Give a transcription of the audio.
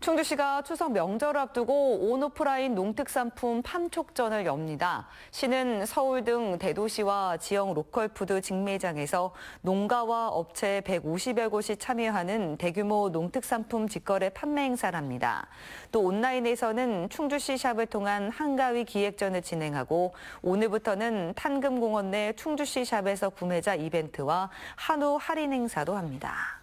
충주시가 추석 명절 앞두고 온오프라인 농특산품 판촉전을 엽니다. 시는 서울 등 대도시와 지역 로컬푸드 직매장에서 농가와 업체 150여 곳이 참여하는 대규모 농특산품 직거래 판매 행사랍니다. 또 온라인에서는 충주시 샵을 통한 한가위 기획전을 진행하고 오늘부터는 탄금공원 내 충주시 샵에서 구매자 이벤트와 한우 할인 행사도 합니다.